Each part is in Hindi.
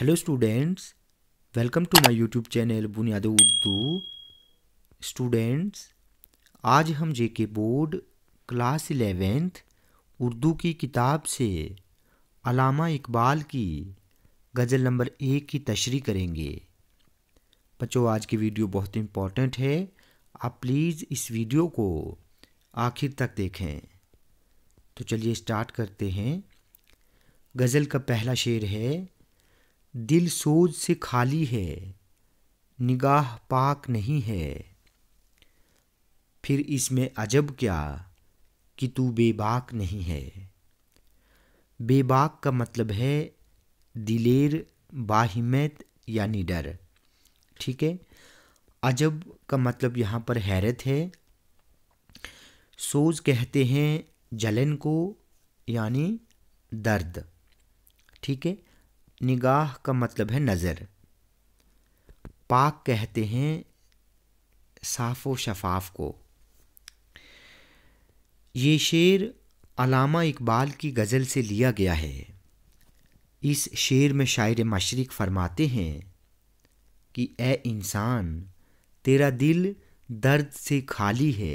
hello students welcome to my YouTube channel Buniyad Urdu students आज हम जे के बोर्ड क्लास इलेवेंथ उर्दू की किताब से अलामा इकबाल की गज़ल नंबर एक की तशरी करेंगे बच्चों आज की वीडियो बहुत इम्पॉर्टेंट है आप प्लीज़ इस वीडियो को आखिर तक देखें तो चलिए स्टार्ट करते हैं गज़ल का पहला शेर है दिल सोज से खाली है निगाह पाक नहीं है फिर इसमें अजब क्या कि तू बेबाक नहीं है बेबाक का मतलब है दिलेर बाहिमत यानी डर ठीक है अजब का मतलब यहाँ पर हैरत है सोज कहते हैं जलन को यानी दर्द ठीक है निगाह का मतलब है नज़र पाक कहते हैं साफ़ो शफाफ को ये शेर अलामा इकबाल की गज़ल से लिया गया है इस शेर में शायर मशरक़ फरमाते हैं कि ए इंसान तेरा दिल दर्द से खाली है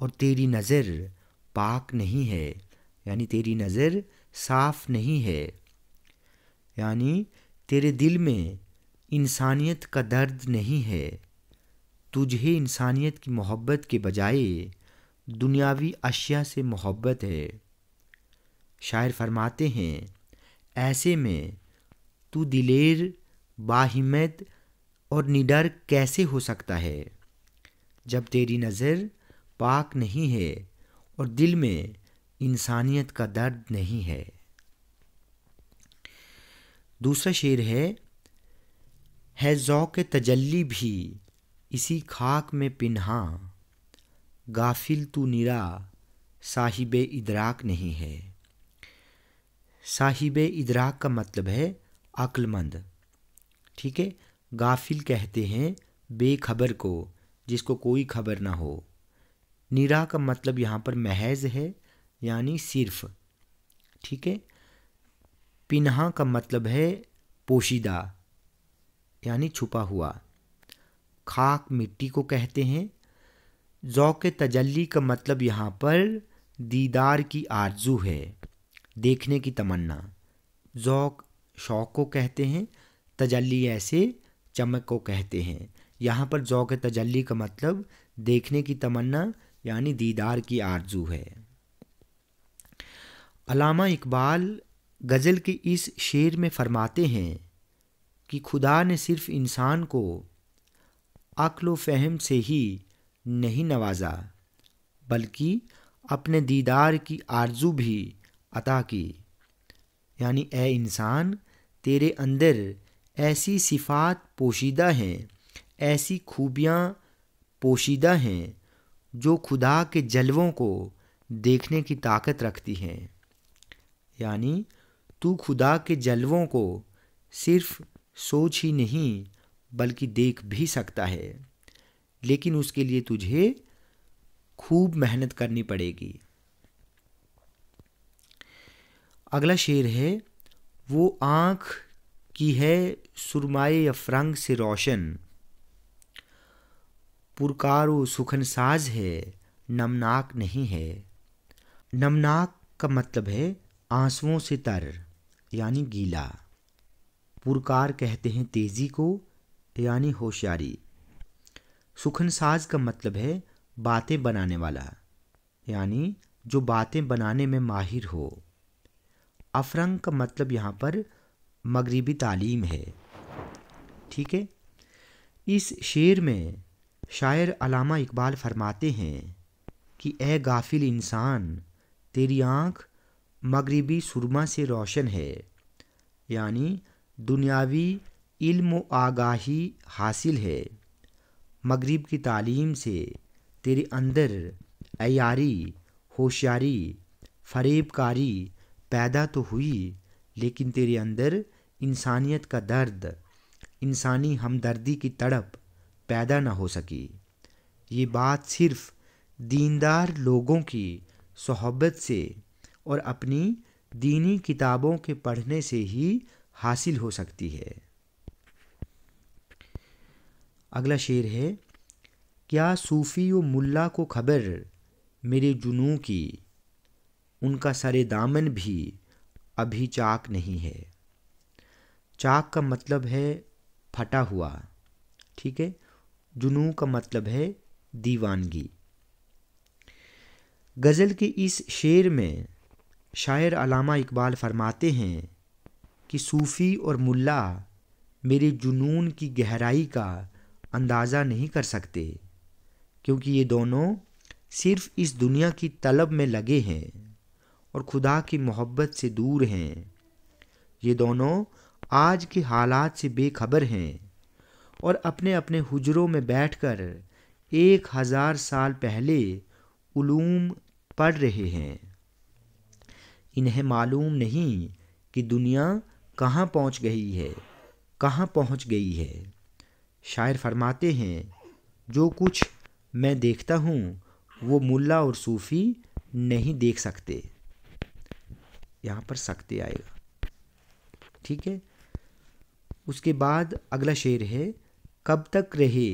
और तेरी नज़र पाक नहीं है यानी तेरी नज़र साफ़ नहीं है यानी तेरे दिल में इंसानियत का दर्द नहीं है तुझे इंसानियत की मोहब्बत के बजाय दुनियावी अशिया से मोहब्बत है शायर फरमाते हैं ऐसे में तू दिलेर बाहिमत और निडर कैसे हो सकता है जब तेरी नज़र पाक नहीं है और दिल में इंसानियत का दर्द नहीं है दूसरा शेर है है के तजल्ली भी इसी खाक में पिन्हा गाफिल तू निरा साहिब इदराक नहीं है साहिब इदराक का मतलब है अक्लमंद ठीक है गाफिल कहते हैं बेखबर को जिसको कोई खबर ना हो निरा का मतलब यहाँ पर महज है यानी सिर्फ ठीक है पिन्हा का मतलब है पोशीदा यानी छुपा हुआ खाक मिट्टी को कहते हैं ज़ौक़ तजली का मतलब यहाँ पर दीदार की आरजू है देखने की तमन्ना ज़ौक़ शौक़ को कहते हैं तजली ऐसे चमक को कहते हैं यहाँ पर ज़ौक़ तजली का मतलब देखने की तमन्ना यानी दीदार की आरजू है अलामा इकबाल गज़ल के इस शेर में फरमाते हैं कि खुदा ने सिर्फ इंसान को अक्ल फहम से ही नहीं नवाजा बल्कि अपने दीदार की आरजू भी अता की यानी ए इंसान तेरे अंदर ऐसी सिफात पोशीदा हैं ऐसी खूबियाँ पोशीदा हैं जो खुदा के जलवों को देखने की ताकत रखती हैं यानी तू खुदा के जलवों को सिर्फ सोच ही नहीं बल्कि देख भी सकता है लेकिन उसके लिए तुझे खूब मेहनत करनी पड़ेगी अगला शेर है वो आँख की है सुरमाए अफरंग से रोशन पुरकार व साज है नमनाक नहीं है नमनाक का मतलब है आंसुओं से तर यानी गीला पुरकार कहते हैं तेजी को यानी होशियारी सुखनसाज का मतलब है बातें बनाने वाला यानी जो बातें बनाने में माहिर हो अफरंग का मतलब यहाँ पर मगरबी तालीम है ठीक है इस शेर में शायर अलामा इकबाल फरमाते हैं कि ए गाफिल इंसान तेरी आँख मगरबी सुरमा से रोशन है यानी दुनियावी इल्म आगाही हासिल है मगरिब की तालीम से तेरे अंदर अयारी होशियारी फरेबकारी पैदा तो हुई लेकिन तेरे अंदर इंसानियत का दर्द इंसानी हमदर्दी की तड़प पैदा ना हो सकी ये बात सिर्फ दीनदार लोगों की सोहबत से और अपनी दीनी किताबों के पढ़ने से ही हासिल हो सकती है अगला शेर है क्या सूफ़ी व मुल्ला को खबर मेरे जुनू की उनका सरे दामन भी अभी चाक नहीं है चाक का मतलब है फटा हुआ ठीक है जुनू का मतलब है दीवानगी गज़ल के इस शेर में शायर अलामा इकबाल फरमाते हैं कि सूफ़ी और मुल्ला मेरे जुनून की गहराई का अंदाज़ा नहीं कर सकते क्योंकि ये दोनों सिर्फ़ इस दुनिया की तलब में लगे हैं और खुदा की मोहब्बत से दूर हैं ये दोनों आज के हालात से बेखबर हैं और अपने अपने हुजरों में बैठकर एक हज़ार साल पहले उलूम पढ़ रहे हैं इन्हें मालूम नहीं कि दुनिया कहाँ पहुँच गई है कहाँ पहुँच गई है शायर फरमाते हैं जो कुछ मैं देखता हूँ वो मुल्ला और सूफ़ी नहीं देख सकते यहाँ पर सकते आएगा ठीक है उसके बाद अगला शेर है कब तक रहे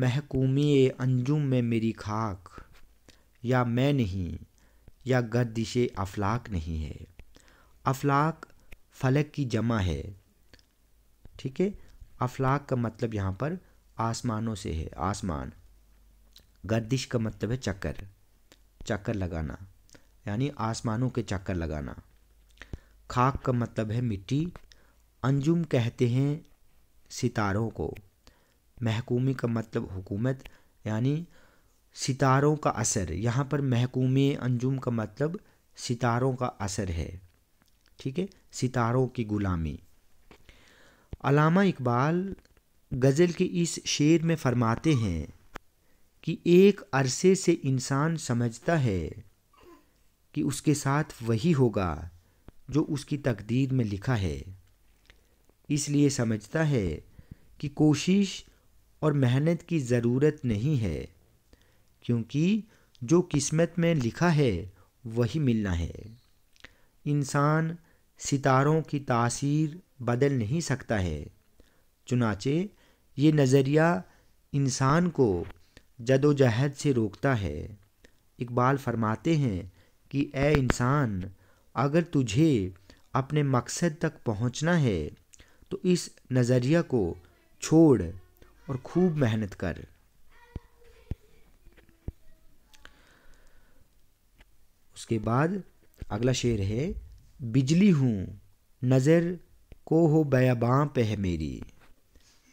महकूमी अंजुम में मेरी खाक या मैं नहीं या गर्दिश अफलाक नहीं है अफलाक फलक की जमा है ठीक है अफलाक का मतलब यहाँ पर आसमानों से है आसमान गर्दिश का मतलब है चक्कर चक्कर लगाना यानी आसमानों के चक्कर लगाना खाक का मतलब है मिट्टी अंजुम कहते हैं सितारों को महकूमी का मतलब हुकूमत यानी सितारों का असर यहाँ पर महकूम अंजुम का मतलब सितारों का असर है ठीक है सितारों की गुलामी अलामा इकबाल गज़ल के इस शेर में फरमाते हैं कि एक अरसे से इंसान समझता है कि उसके साथ वही होगा जो उसकी तकदीर में लिखा है इसलिए समझता है कि कोशिश और मेहनत की ज़रूरत नहीं है क्योंकि जो किस्मत में लिखा है वही मिलना है इंसान सितारों की तासीर बदल नहीं सकता है चुनाचे ये नज़रिया इंसान को जदोजहद से रोकता है इकबाल फरमाते हैं कि ए इंसान अगर तुझे अपने मकसद तक पहुंचना है तो इस नज़रिया को छोड़ और खूब मेहनत कर उसके बाद अगला शेर है बिजली हूँ नज़र को हो बयाबाँ पे है मेरी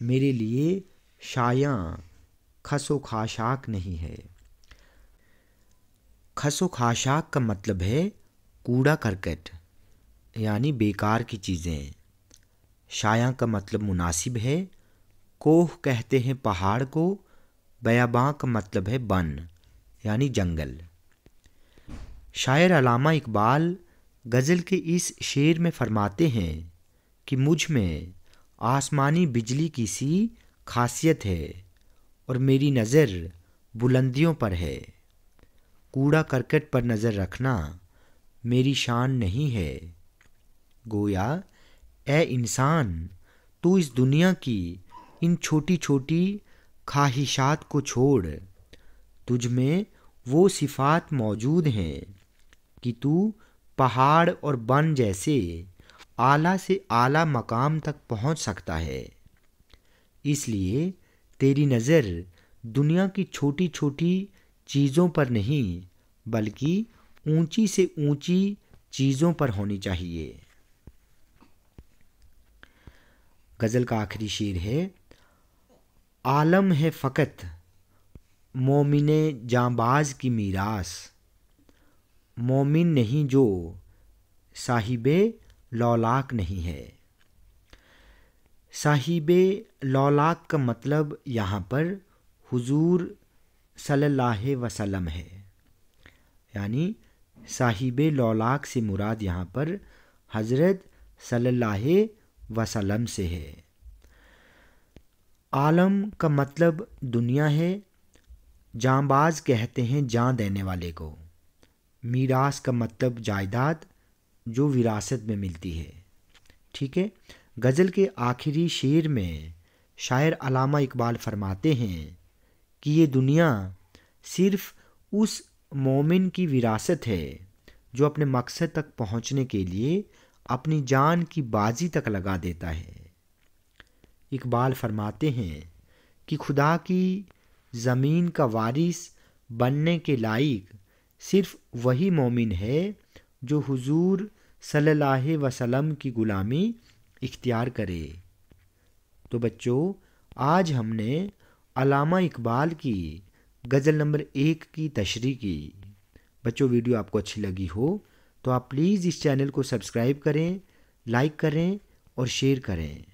मेरे लिए शाया खसो खाशाक नहीं है खसो खाशाक का मतलब है कूड़ा करकट यानी बेकार की चीज़ें शाया का मतलब मुनासिब है कोह कहते हैं पहाड़ को बयाबाँ का मतलब है बन यानी जंगल शायर अलामा इकबाल गज़ल के इस शेर में फरमाते हैं कि मुझ में आसमानी बिजली की सी खासियत है और मेरी नज़र बुलंदियों पर है कूड़ा करकट पर नज़र रखना मेरी शान नहीं है गोया ए इंसान तू इस दुनिया की इन छोटी छोटी ख्वाहिशात को छोड़ तुझ में वो सिफात मौजूद हैं कि तू पहाड़ और वन जैसे आला से आला मकाम तक पहुंच सकता है इसलिए तेरी नज़र दुनिया की छोटी छोटी चीज़ों पर नहीं बल्कि ऊंची से ऊंची चीज़ों पर होनी चाहिए गज़ल का आखिरी शेर है आलम है फ़कत मोमिन जांबाज की मीरास मोमिन नहीं जो साहिब लौलाक नहीं है साहिब लौलाक का मतलब यहाँ पर हुजूर सल्लल्लाहु वसल्लम है यानी साहिब लौलाक से मुराद यहाँ पर हज़रत सल्लल्लाहु वसल्लम से है आलम का मतलब दुनिया है जांबाज कहते हैं जान देने वाले को मीरास का मतलब जायदाद जो विरासत में मिलती है ठीक है गज़ल के आखिरी शेर में शायर अलामा इकबाल फरमाते हैं कि ये दुनिया सिर्फ़ उस मोमिन की विरासत है जो अपने मकसद तक पहुंचने के लिए अपनी जान की बाजी तक लगा देता है इकबाल फरमाते हैं कि खुदा की ज़मीन का वारिस बनने के लायक सिर्फ वही मोमिन है जो हुजूर सल्लल्लाहु वसल्लम की ग़ुलामी इख्तियार करे तो बच्चों आज हमने अलामा इकबाल की गज़ल नंबर एक की तशरी की बच्चों वीडियो आपको अच्छी लगी हो तो आप प्लीज़ इस चैनल को सब्सक्राइब करें लाइक करें और शेयर करें